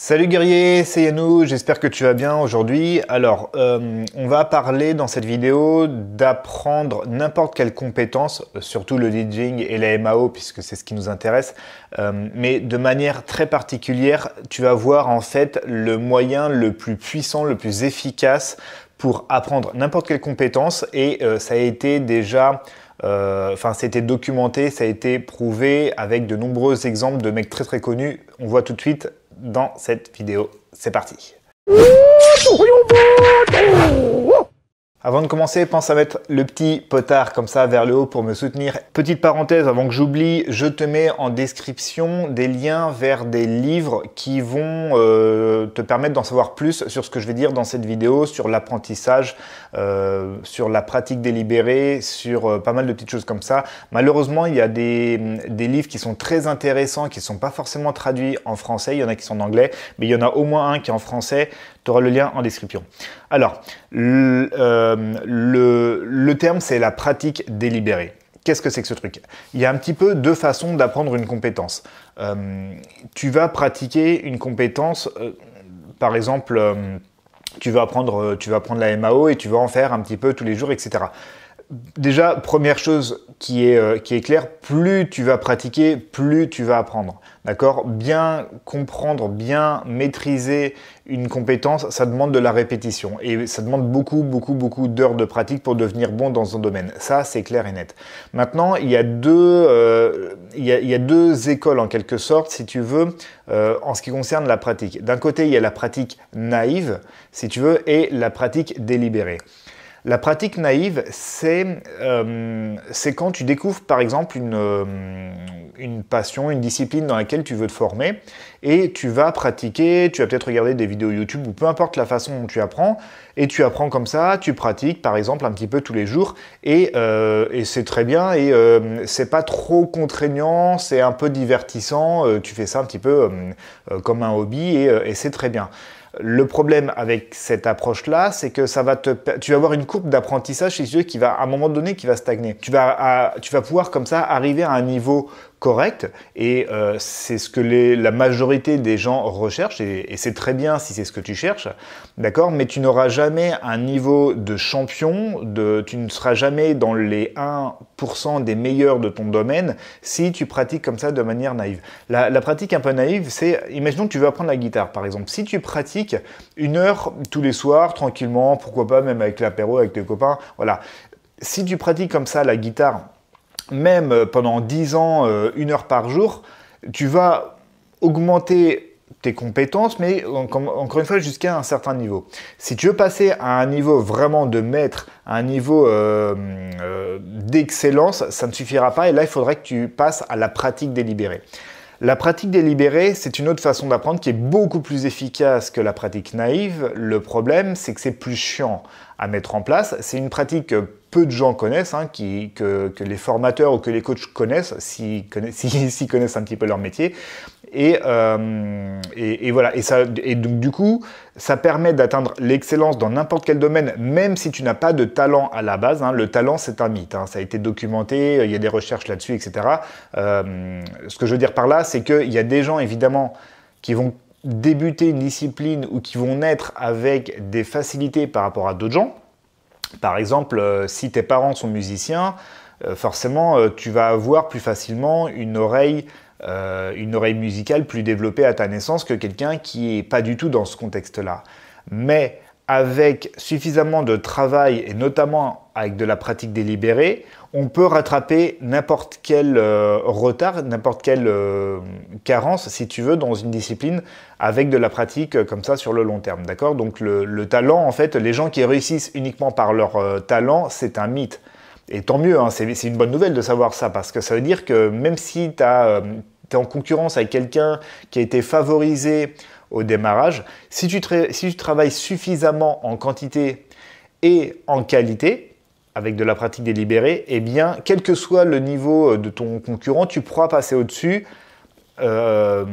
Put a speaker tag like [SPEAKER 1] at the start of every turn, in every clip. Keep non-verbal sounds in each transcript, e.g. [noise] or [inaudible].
[SPEAKER 1] Salut guerrier, c'est Yannou, j'espère que tu vas bien aujourd'hui. Alors, euh, on va parler dans cette vidéo d'apprendre n'importe quelle compétence, surtout le DJing et la MAO puisque c'est ce qui nous intéresse, euh, mais de manière très particulière, tu vas voir en fait le moyen le plus puissant, le plus efficace pour apprendre n'importe quelle compétence et euh, ça a été déjà enfin a c'était documenté, ça a été prouvé avec de nombreux exemples de mecs très très connus. On voit tout de suite dans cette vidéo. C'est parti avant de commencer, pense à mettre le petit potard comme ça vers le haut pour me soutenir. Petite parenthèse avant que j'oublie, je te mets en description des liens vers des livres qui vont euh, te permettre d'en savoir plus sur ce que je vais dire dans cette vidéo, sur l'apprentissage, euh, sur la pratique délibérée, sur euh, pas mal de petites choses comme ça. Malheureusement, il y a des, des livres qui sont très intéressants, qui ne sont pas forcément traduits en français, il y en a qui sont en anglais, mais il y en a au moins un qui est en français. Tu auras le lien en description. Alors, euh, le, terme, c'est la pratique délibérée. Qu'est-ce que c'est que ce truc Il y a un petit peu deux façons d'apprendre une compétence. Euh, tu vas pratiquer une compétence, euh, par exemple, tu vas, apprendre, tu vas prendre la MAO et tu vas en faire un petit peu tous les jours, etc déjà, première chose euh, qui est, claire, plus tu vas pratiquer, plus tu vas apprendre. D'accord Bien comprendre, bien maîtriser une compétence, ça demande de la répétition. Et ça demande beaucoup, beaucoup, beaucoup d'heures de pratique pour devenir bon dans un domaine. Ça, c'est clair et net. Maintenant, il y a deux, euh, écoles, en quelque sorte, si tu veux, euh, en ce qui concerne la pratique. D'un côté, il y a la pratique naïve, si tu veux, et la pratique délibérée. La pratique naïve, euh, c'est quand tu découvres par exemple euh, une, passion, une discipline dans laquelle tu veux te former et tu vas pratiquer, tu vas peut-être regarder des vidéos YouTube ou peu importe la façon dont tu apprends et tu apprends comme ça, tu pratiques par exemple un petit peu tous les jours et, euh, c'est très bien et c'est pas trop contraignant, c'est un peu divertissant, tu fais ça un petit peu comme un hobby et c'est très bien. Le problème avec cette approche-là, c'est que ça va te, tu vas avoir une courbe d'apprentissage chez qui va, à un moment donné, qui va stagner. Tu vas, tu vas pouvoir comme ça arriver à un niveau correct et euh, c'est ce que les, la majorité des gens recherchent et, c'est très bien si c'est ce que tu cherches, d'accord Mais tu n'auras jamais un niveau de champion, de, tu ne seras jamais dans les 1% des meilleurs de ton domaine si tu pratiques comme ça de manière naïve. La, la pratique un peu naïve, c'est, imaginons que tu veux apprendre la guitare par exemple, si tu pratiques une heure tous les soirs tranquillement, pourquoi pas même avec l'apéro, avec tes copains, voilà. Si tu pratiques comme ça la guitare, même euh, pendant 10 ans, euh, une heure par jour, tu vas augmenter tes compétences, mais encore une fois jusqu'à un certain niveau. Si tu veux passer à un niveau vraiment de maître, à un niveau euh, d'excellence, ça ne suffira pas et là il faudrait que tu passes à la pratique délibérée. La pratique délibérée, c'est une autre façon d'apprendre qui est beaucoup plus efficace que la pratique naïve. Le problème, c'est que c'est plus chiant à mettre en place. C'est une pratique peu de gens connaissent, hein, qui, que, les formateurs ou que les coachs connaissent, s'ils [laughs] connaissent, un petit peu leur métier. Euh, et, et, voilà, et, ça, et donc du coup, ça permet d'atteindre l'excellence dans n'importe quel domaine, même si tu n'as pas de talent à la base. Hein. Le talent, c'est un mythe, hein. ça a été documenté, il y a des recherches là-dessus, etc. Euh, ce que je veux dire par là, c'est qu'il y a des gens, évidemment, qui vont débuter une discipline ou qui vont naître avec des facilités par rapport à d'autres gens par exemple, euh, si tes parents sont musiciens, euh, forcément, euh, tu vas avoir plus facilement une oreille, musicale plus développée à ta naissance que quelqu'un qui n'est pas du tout dans ce contexte-là. Mais avec suffisamment de travail et notamment avec de la pratique délibérée, on peut rattraper n'importe quel euh, retard, n'importe quelle euh, carence, si tu veux, dans une discipline avec de la pratique euh, comme ça sur le long terme. D'accord Donc le, talent, en fait, les gens qui réussissent uniquement par leur talent, c'est un mythe. Et tant mieux, hein, c'est une bonne nouvelle de savoir ça, parce que ça veut dire que même si tu es en concurrence avec quelqu'un qui a été favorisé, au démarrage. Si tu, si tu travailles suffisamment en quantité et en qualité, avec de la pratique délibérée, eh bien, quel que soit le niveau euh, de ton concurrent, tu pourras passer au-dessus euh,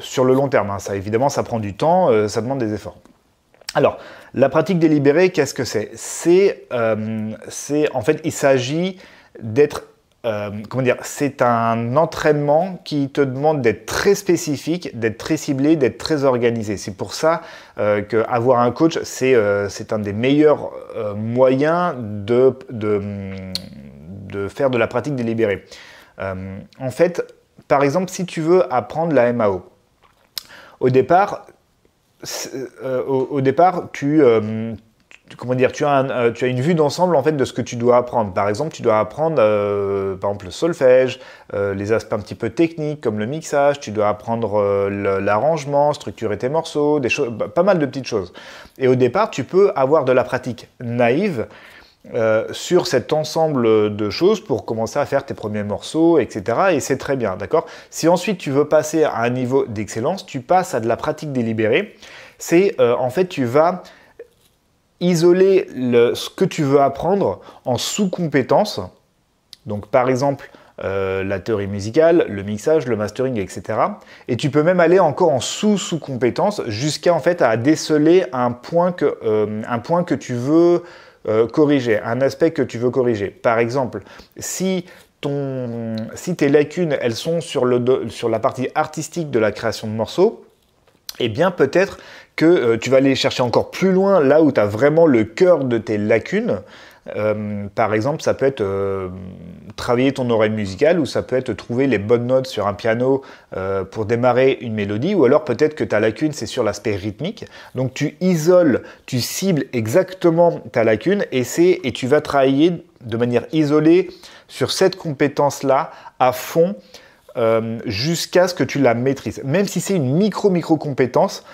[SPEAKER 1] sur le long terme. Hein. Ça, évidemment, ça prend du temps, euh, ça demande des efforts. Alors, la pratique délibérée, qu'est-ce que c'est C'est en fait, il s'agit d'être euh, comment dire, c'est un entraînement qui te demande d'être très spécifique, d'être très ciblé, d'être très organisé. C'est pour ça euh, qu'avoir un coach, euh, c'est un des meilleurs moyens de, de, faire de la pratique délibérée. en fait, par exemple, si tu veux apprendre la MAO, au départ, au, départ tu comment dire, euh, tu as, une vue d'ensemble en fait de ce que tu dois apprendre. Par exemple, tu dois apprendre, euh, par exemple, le solfège, euh, les aspects un petit peu techniques comme le mixage. Tu dois apprendre l'arrangement, structurer tes morceaux, bah, pas mal de petites choses. Et au départ, tu peux avoir de la pratique naïve. sur cet ensemble de choses pour commencer à faire tes premiers morceaux, etc. Et c'est très bien, d'accord Si ensuite tu veux passer à un niveau d'excellence, tu passes à de la pratique délibérée. C'est en fait tu vas isoler ce que tu veux apprendre en sous-compétences. Donc par exemple, euh, la théorie musicale, le mixage, le mastering, etc. Et tu peux même aller encore en sous-sous-compétences jusqu'à en fait à déceler un point que, euh, tu veux euh, corriger, un aspect que tu veux corriger. Par exemple, si ton, tes lacunes elles sont sur, le, sur la partie artistique de la création de morceaux, eh bien peut-être que euh, tu vas aller chercher encore plus loin là où tu as vraiment le cœur de tes lacunes. Euh, par exemple, ça peut être euh, travailler ton oreille musicale ou ça peut être trouver les bonnes notes sur un piano pour démarrer une mélodie ou alors peut-être que ta lacune c'est sur l'aspect rythmique. Donc tu isoles, tu cibles exactement ta lacune et, et tu vas travailler de manière isolée sur cette compétence-là à fond euh, jusqu'à ce que tu la maîtrises. Même si c'est une micro-micro-compétence,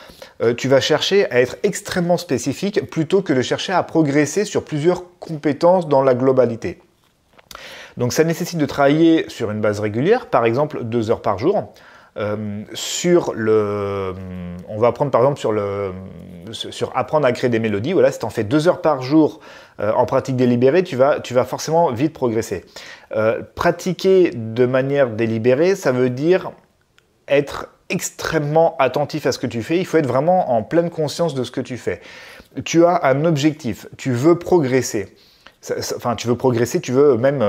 [SPEAKER 1] euh, tu vas chercher à être extrêmement spécifique plutôt que de chercher à progresser sur plusieurs compétences dans la globalité. Donc ça nécessite de travailler sur une base régulière, par exemple deux heures par jour. Euh, sur le, on va prendre par exemple sur, apprendre à créer des mélodies. Voilà, si tu en fais deux heures par jour euh, en pratique délibérée, tu vas, forcément vite progresser. Euh, pratiquer de manière délibérée, ça veut dire être extrêmement attentif à ce que tu fais. Il faut être vraiment en pleine conscience de ce que tu fais. Tu as un objectif, tu veux progresser enfin, tu veux progresser, tu veux même,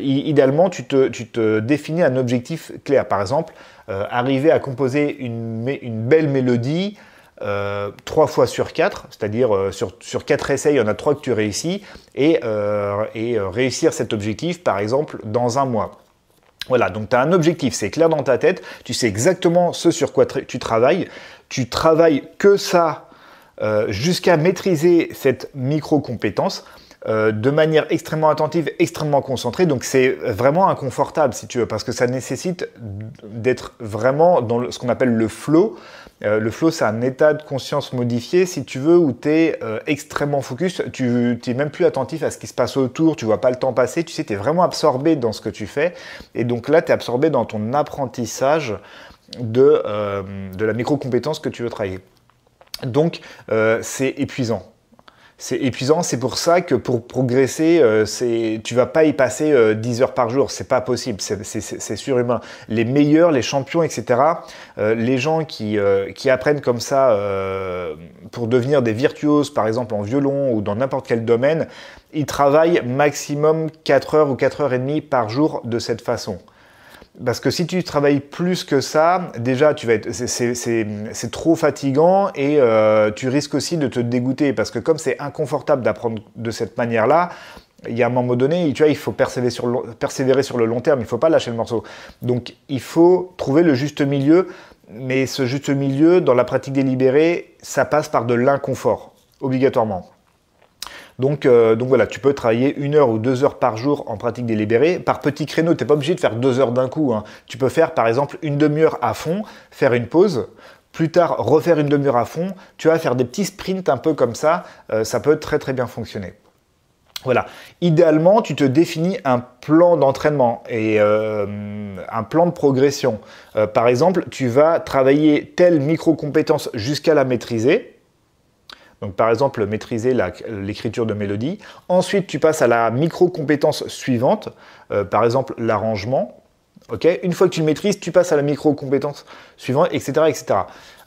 [SPEAKER 1] idéalement, tu te, tu te, définis un objectif clair. Par exemple, euh, arriver à composer une, belle mélodie euh, trois 3 fois sur 4, c'est-à-dire euh, sur, quatre 4 essais, il y en a trois que tu réussis, et, et réussir cet objectif, par exemple, dans un mois. Voilà, donc tu as un objectif, c'est clair dans ta tête, tu sais exactement ce sur quoi tu travailles, tu travailles que ça jusqu'à maîtriser cette micro-compétence, euh, de manière extrêmement attentive, extrêmement concentrée. Donc c'est vraiment inconfortable si tu veux, parce que ça nécessite d'être vraiment dans ce qu'on appelle le flow. Euh, le flow, c'est un état de conscience modifié, si tu veux, où tu es euh, extrêmement focus, tu n'es même plus attentif à ce qui se passe autour, tu vois pas le temps passer, tu sais, tu es vraiment absorbé dans ce que tu fais. Et donc là, tu es absorbé dans ton apprentissage de, la micro-compétence que tu veux travailler. Donc, c'est épuisant c'est épuisant. C'est pour ça que pour progresser, euh, tu ne tu vas pas y passer 10 euh, heures par jour. C'est pas possible. C'est surhumain. Les meilleurs, les champions, etc., euh, les gens qui, qui apprennent comme ça pour devenir des virtuoses, par exemple en violon ou dans n'importe quel domaine, ils travaillent maximum 4 heures ou 4 heures et demie par jour de cette façon. Parce que si tu travailles plus que ça, déjà, tu vas être, c'est, trop fatigant et euh, tu risques aussi de te dégoûter. Parce que comme c'est inconfortable d'apprendre de cette manière-là, il y a un moment donné, tu vois, il faut persévérer sur persévérer sur le long terme, il ne faut pas lâcher le morceau. Donc il faut trouver le juste milieu, mais ce juste milieu, dans la pratique délibérée, ça passe par de l'inconfort, obligatoirement. Donc, euh, donc voilà, tu peux travailler une heure ou deux heures par jour en pratique délibérée. Par petit créneau, tu n'es pas obligé de faire deux heures d'un coup. Hein. Tu peux faire par exemple une demi-heure à fond, faire une pause, plus tard refaire une demi-heure à fond, tu vas faire des petits sprints un peu comme ça, euh, ça peut très très bien fonctionner. Voilà. Idéalement, tu te définis un plan d'entraînement et euh, un plan de progression. par exemple, tu vas travailler telle micro-compétence jusqu'à la maîtriser. Donc par exemple, maîtriser l'écriture de mélodie. Ensuite, tu passes à la micro-compétence suivante, euh, par exemple l'arrangement. Une fois que tu le maîtrises, tu passes à la micro-compétence suivante, etc., etc.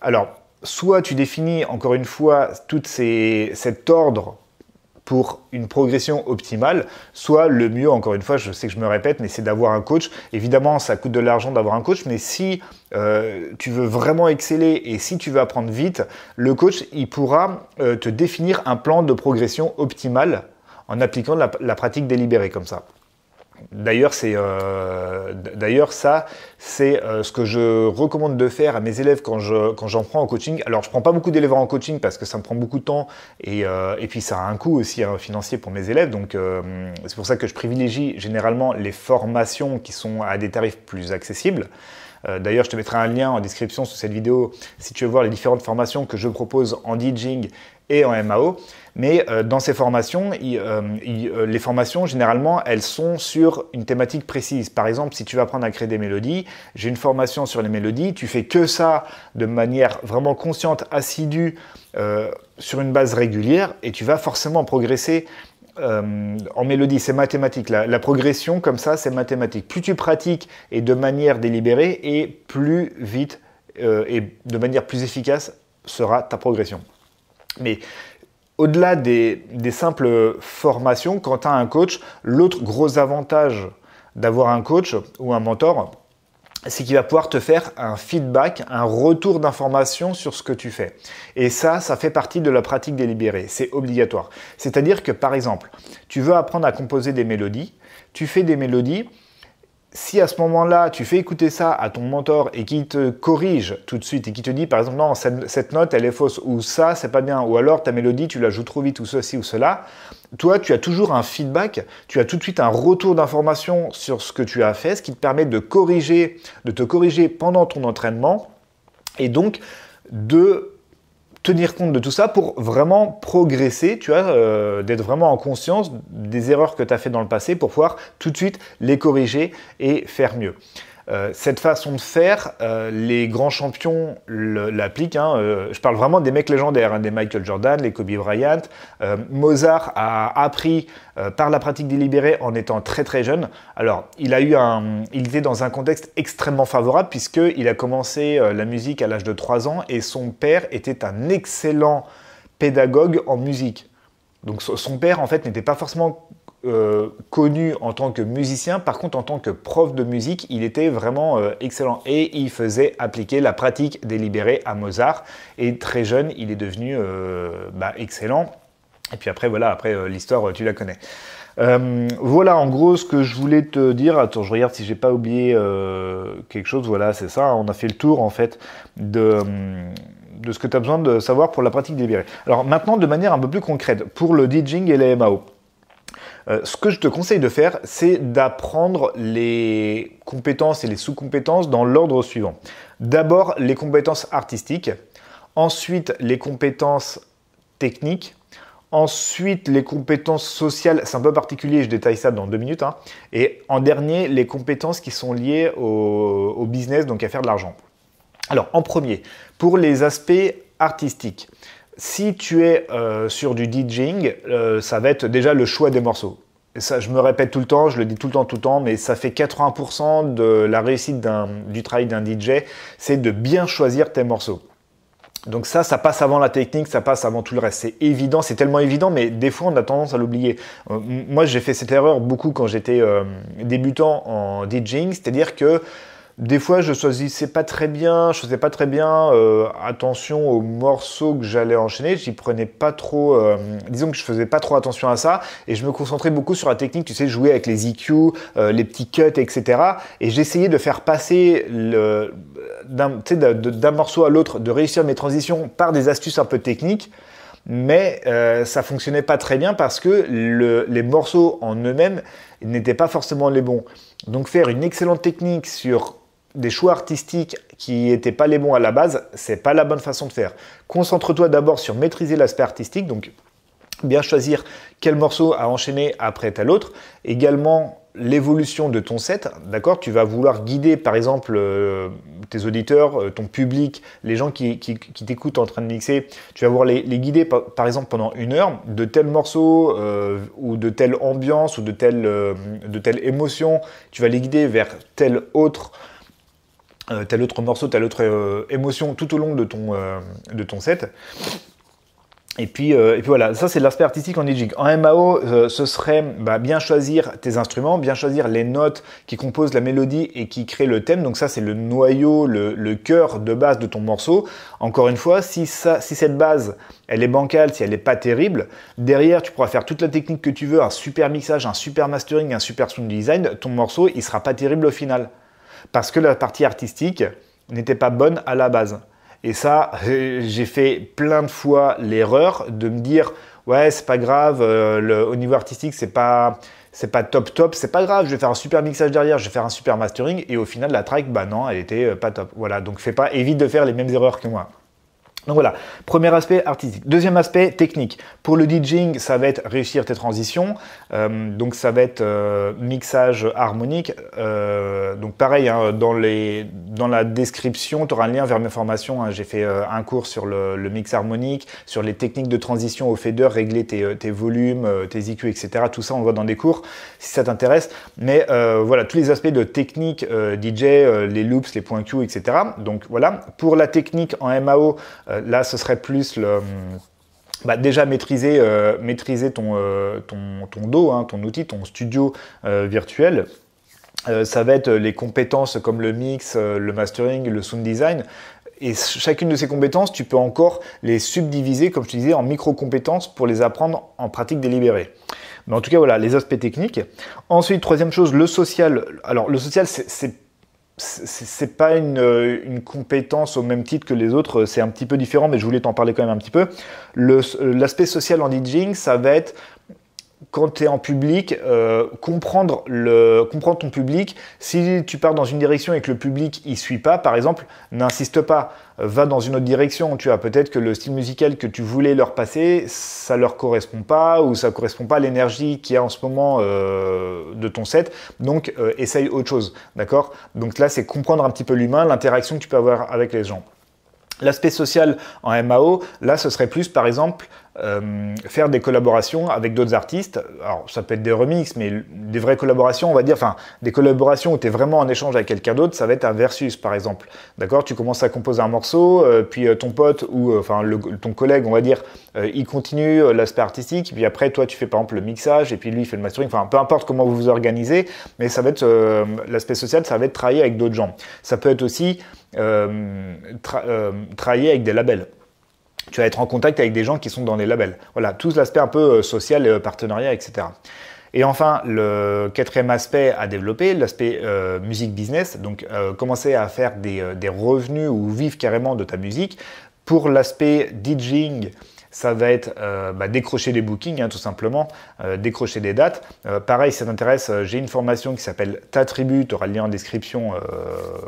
[SPEAKER 1] Alors, soit tu définis encore une fois tout cet ordre pour une progression optimale, soit le mieux, encore une fois, je sais que je me répète, mais c'est d'avoir un coach. Évidemment, ça coûte de l'argent d'avoir un coach, mais si euh, tu veux vraiment exceller et si tu veux apprendre vite, le coach, il pourra euh, te définir un plan de progression optimale en appliquant la pratique délibérée comme ça. D'ailleurs, c'est euh, d'ailleurs ça, c'est euh, ce que je recommande de faire à mes élèves quand j'en prends en coaching. Alors, je prends pas beaucoup d'élèves en coaching parce que ça me prend beaucoup de temps et, euh, puis ça a un coût aussi hein, financier pour mes élèves. Donc, c'est pour ça que je privilégie généralement les formations qui sont à des tarifs plus accessibles. D'ailleurs, je te mettrai un lien en description sous cette vidéo si tu veux voir les différentes formations que je propose en DJing et en MAO. Mais euh, dans ces formations, euh, euh, les formations, généralement, elles sont sur une thématique précise. Par exemple, si tu vas apprendre à créer des mélodies, j'ai une formation sur les mélodies, tu fais que ça de manière vraiment consciente, assidue, sur une base régulière, et tu vas forcément progresser en mélodie, c'est mathématique. La, progression, comme ça, c'est mathématique. Plus tu pratiques et de manière délibérée, et plus vite et de manière plus efficace sera ta progression. Mais au-delà des, simples formations, quand tu as un coach, l'autre gros avantage d'avoir un coach ou un mentor, c'est qu'il va pouvoir te faire un feedback, un retour d'information sur ce que tu fais. Et ça, ça fait partie de la pratique délibérée, c'est obligatoire. C'est-à-dire que par exemple, tu veux apprendre à composer des mélodies, tu fais des mélodies, si à ce moment-là, tu fais écouter ça à ton mentor et qu'il te corrige tout de suite et qui te dit par exemple non, cette, note elle est fausse ou ça c'est pas bien ou alors ta mélodie tu la joues trop vite ou ceci ou cela, toi tu as toujours un feedback, tu as tout de suite un retour d'information sur ce que tu as fait, ce qui te permet de corriger, de te corriger pendant ton entraînement et donc de tenir compte de tout ça pour vraiment progresser, tu vois, euh, d'être vraiment en conscience des erreurs que tu as fait dans le passé pour pouvoir tout de suite les corriger et faire mieux. Euh, cette façon de faire, euh, les grands champions l'appliquent. Hein, euh, je parle vraiment des mecs légendaires, hein, des Michael Jordan, les Kobe Bryant. Mozart a appris par la pratique délibérée en étant très très jeune. Alors, il a eu un, il était dans un contexte extrêmement favorable puisqu'il a commencé la musique à l'âge de 3 ans et son père était un excellent pédagogue en musique. Donc son père en fait n'était pas forcément euh, connu en tant que musicien, par contre en tant que prof de musique, il était vraiment euh, excellent et il faisait appliquer la pratique délibérée à Mozart. Et très jeune, il est devenu euh, bah, excellent. Et puis après, voilà, après l'histoire, tu la connais. voilà en gros ce que je voulais te dire. Attends, je regarde si j'ai pas oublié quelque chose. Voilà, c'est ça. On a fait le tour en fait de hum, de ce que tu as besoin de savoir pour la pratique délibérée. Alors maintenant, de manière un peu plus concrète, pour le DJing et les MAO. Euh, ce que je te conseille de faire, c'est d'apprendre les compétences et les sous-compétences dans l'ordre suivant. D'abord, les compétences artistiques, ensuite, les compétences techniques, ensuite, les compétences sociales, c'est un peu particulier, je détaille ça dans deux minutes, hein. et en dernier, les compétences qui sont liées au business, donc à faire de l'argent. Alors, en premier, pour les aspects artistiques, si tu es euh, sur du DJing, euh, ça va être déjà le choix des morceaux. ça, je me répète tout le temps, je le dis tout le temps, tout le temps, mais ça fait 80% de la réussite du travail d'un DJ, c'est de bien choisir tes morceaux. Donc ça, ça passe avant la technique, ça passe avant tout le reste. C'est évident, c'est tellement évident, mais des fois on a tendance à l'oublier. Euh, moi, j'ai fait cette erreur beaucoup quand j'étais débutant en DJing, c'est-à-dire que des fois, je choisissais pas très bien, je faisais pas très bien euh, attention aux morceaux que j'allais enchaîner. J'y prenais pas trop, euh, disons que je faisais pas trop attention à ça et je me concentrais beaucoup sur la technique, tu sais, jouer avec les EQ, euh, les petits cuts, etc. Et j'essayais de faire passer d'un morceau à l'autre, de réussir mes transitions par des astuces un peu techniques mais euh, ça fonctionnait pas très bien parce que les morceaux en eux-mêmes n'étaient pas forcément les bons. Donc faire une excellente technique sur des choix artistiques qui n'étaient pas les bons à la base, c'est pas la bonne façon de faire. Concentre-toi d'abord sur maîtriser l'aspect artistique, donc bien choisir quel morceau à enchaîner après tel autre. Également l'évolution de ton set, d'accord Tu vas vouloir guider par exemple euh, tes auditeurs, euh, ton public, les gens qui, t'écoutent en train de mixer, tu vas vouloir les, guider par, exemple pendant une heure de tel morceau euh, ou de telle ambiance ou de telle, de telle émotion, tu vas les guider vers tel autre euh, tel autre morceau, telle autre euh, émotion tout au long de ton, euh, de ton set. Et puis, et puis voilà, ça c'est l'aspect artistique en DJing En MAO, ce serait bah, bien choisir tes instruments, bien choisir les notes qui composent la mélodie et qui créent le thème. Donc ça c'est le noyau, le, le cœur de base de ton morceau. Encore une fois, si, si cette base elle est bancale, si elle n'est pas terrible, derrière tu pourras faire toute la technique que tu veux, un super mixage, un super mastering, un super sound design, ton morceau il sera pas terrible au final parce que la partie artistique n'était pas bonne à la base. Et ça, euh, j'ai fait plein de fois l'erreur de me dire ouais, c'est pas grave, euh, le, au niveau artistique, c'est pas c'est pas top top, c'est pas grave, je vais faire un super mixage derrière, je vais faire un super mastering et au final la track bah non, elle était euh, pas top. Voilà, donc fais pas évite de faire les mêmes erreurs que moi. Donc voilà, premier aspect artistique. Deuxième aspect technique. Pour le DJing, ça va être réussir tes transitions. Euh, donc ça va être euh, mixage harmonique. Euh, donc pareil, hein, dans, les, dans la description, tu auras un lien vers mes formations. Hein. J'ai fait un cours sur le, mix harmonique, sur les techniques de transition au fader, régler tes, volumes, tes IQ, etc. Tout ça, on voit dans des cours, si ça t'intéresse. Mais voilà, tous les aspects de technique DJ, les loops, les points Q, etc. Donc voilà, pour la technique en MAO, euh, là, ce serait plus le... Hum, bah, déjà maîtriser, euh, maîtriser euh, ton, ton, dos, hein, ton outil, ton studio virtuel. ça va être les compétences comme le mix, le mastering, le sound design. Et chacune de ces compétences, tu peux encore les subdiviser, comme je te disais, en micro-compétences pour les apprendre en pratique délibérée. Mais en tout cas, voilà, les aspects techniques. Ensuite, troisième chose, le social. Alors, le social, c'est c'est pas euh, une, compétence au même titre que les autres, c'est un petit peu différent, mais je voulais t'en parler quand même un petit peu. L'aspect social en DJing, ça va être quand tu es en public, euh, comprendre, le, comprendre ton public. Si tu pars dans une direction et que le public y suit pas, par exemple, n'insiste pas, euh, va dans une autre direction. Tu as peut-être que le style musical que tu voulais leur passer, ça leur correspond pas ou ça correspond pas à l'énergie qu'il y a en ce moment euh, de ton set. Donc, essaye autre chose, d'accord Donc là, c'est comprendre un petit peu l'humain, l'interaction que tu peux avoir avec les gens. L'aspect social en MAO, là, ce serait plus, par exemple, euh, faire des collaborations avec d'autres artistes. Alors, ça peut être des remixes, mais des vraies collaborations, on va dire, enfin, des collaborations où tu es vraiment en échange avec quelqu'un d'autre, ça va être un versus, par exemple. D'accord Tu commences à composer un morceau, euh, puis euh, ton pote ou enfin ton collègue, on va dire, il continue l'aspect artistique, puis après, toi, tu fais par exemple le mixage, et puis lui, il fait le mastering, enfin, peu importe comment vous vous organisez, mais ça va être l'aspect social, ça va être travailler avec d'autres gens. Ça peut être aussi travailler avec des labels tu vas être en contact avec des gens qui sont dans les labels. Voilà, tout l'aspect un peu euh, social euh, partenariat, etc. Et enfin, le quatrième aspect à développer, l'aspect euh, musique business, donc commencer à faire des, revenus ou vivre carrément de ta musique. Pour l'aspect DJing, ça va être bah, décrocher des bookings, hein, tout simplement, décrocher des dates. pareil, si ça t'intéresse, j'ai une formation qui s'appelle Ta tu auras le lien en description,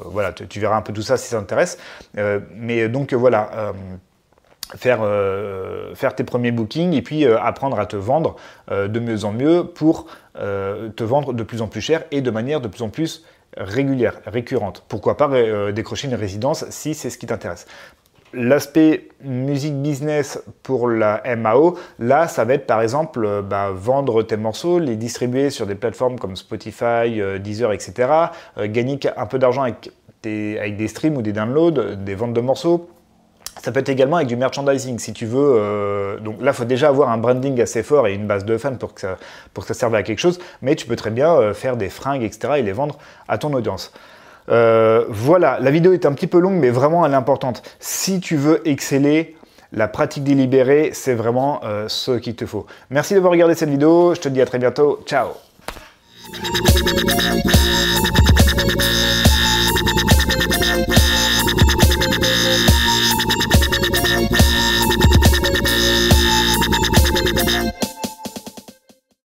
[SPEAKER 1] voilà, tu, tu, verras un peu tout ça si ça t'intéresse. mais donc voilà faire, euh, faire tes premiers bookings et puis euh, apprendre à te vendre euh, de mieux en mieux pour te vendre de plus en plus cher et de manière de plus en plus régulière, récurrente. Pourquoi pas décrocher une résidence si c'est ce qui t'intéresse. L'aspect musique business pour la MAO, là, ça va être par exemple bah, vendre tes morceaux, les distribuer sur des plateformes comme Spotify, Deezer, etc. gagner un peu d'argent avec, des streams ou des downloads, des ventes de morceaux ça peut être également avec du merchandising, si tu veux. Euh, donc là, il faut déjà avoir un branding assez fort et une base de fans pour que ça, pour que ça serve à quelque chose. Mais tu peux très bien euh, faire des fringues, etc. et les vendre à ton audience. Euh, voilà, la vidéo est un petit peu longue, mais vraiment elle est importante. Si tu veux exceller, la pratique délibérée, c'est vraiment ce qu'il te faut. Merci d'avoir regardé cette vidéo. Je te dis à très bientôt. Ciao